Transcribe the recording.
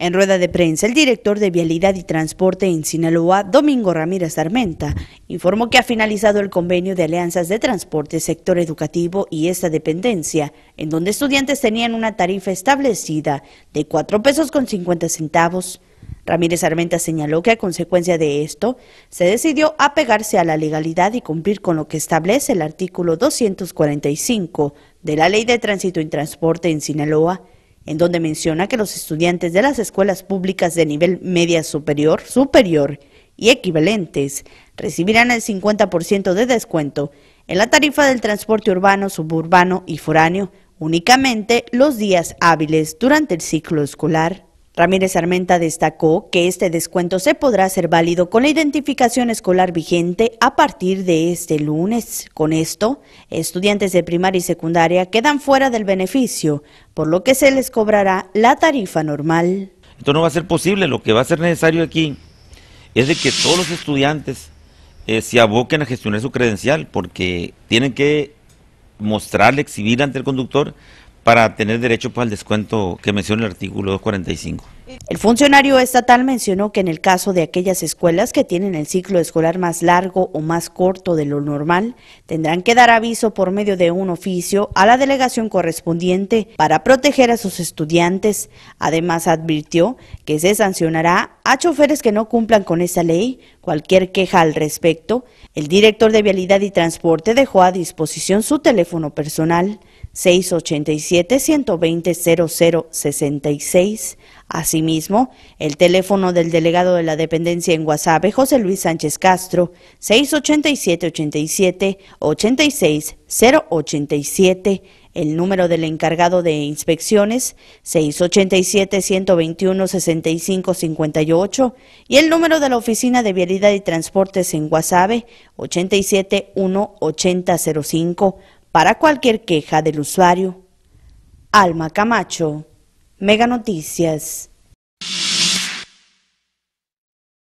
En rueda de prensa, el director de Vialidad y Transporte en Sinaloa, Domingo Ramírez Armenta, informó que ha finalizado el convenio de alianzas de transporte, sector educativo y esta dependencia, en donde estudiantes tenían una tarifa establecida de 4 pesos con 50 centavos. Ramírez Armenta señaló que a consecuencia de esto, se decidió apegarse a la legalidad y cumplir con lo que establece el artículo 245 de la Ley de Tránsito y Transporte en Sinaloa, en donde menciona que los estudiantes de las escuelas públicas de nivel media superior, superior y equivalentes recibirán el 50% de descuento en la tarifa del transporte urbano, suburbano y foráneo únicamente los días hábiles durante el ciclo escolar. Ramírez Armenta destacó que este descuento se podrá hacer válido con la identificación escolar vigente a partir de este lunes. Con esto, estudiantes de primaria y secundaria quedan fuera del beneficio, por lo que se les cobrará la tarifa normal. Esto no va a ser posible, lo que va a ser necesario aquí es de que todos los estudiantes eh, se aboquen a gestionar su credencial, porque tienen que mostrarle, exhibir ante el conductor para tener derecho pues, al descuento que menciona el artículo 245. El funcionario estatal mencionó que en el caso de aquellas escuelas que tienen el ciclo escolar más largo o más corto de lo normal, tendrán que dar aviso por medio de un oficio a la delegación correspondiente para proteger a sus estudiantes. Además advirtió que se sancionará a choferes que no cumplan con esa ley. Cualquier queja al respecto, el director de Vialidad y Transporte dejó a disposición su teléfono personal 687-120-0066. Asimismo, el teléfono del delegado de la dependencia en WhatsApp, José Luis Sánchez Castro, 687-87-86-087 el número del encargado de inspecciones 687-121-6558 y el número de la Oficina de Vialidad y Transportes en Guasave 87 8005, para cualquier queja del usuario. Alma Camacho, Mega Noticias.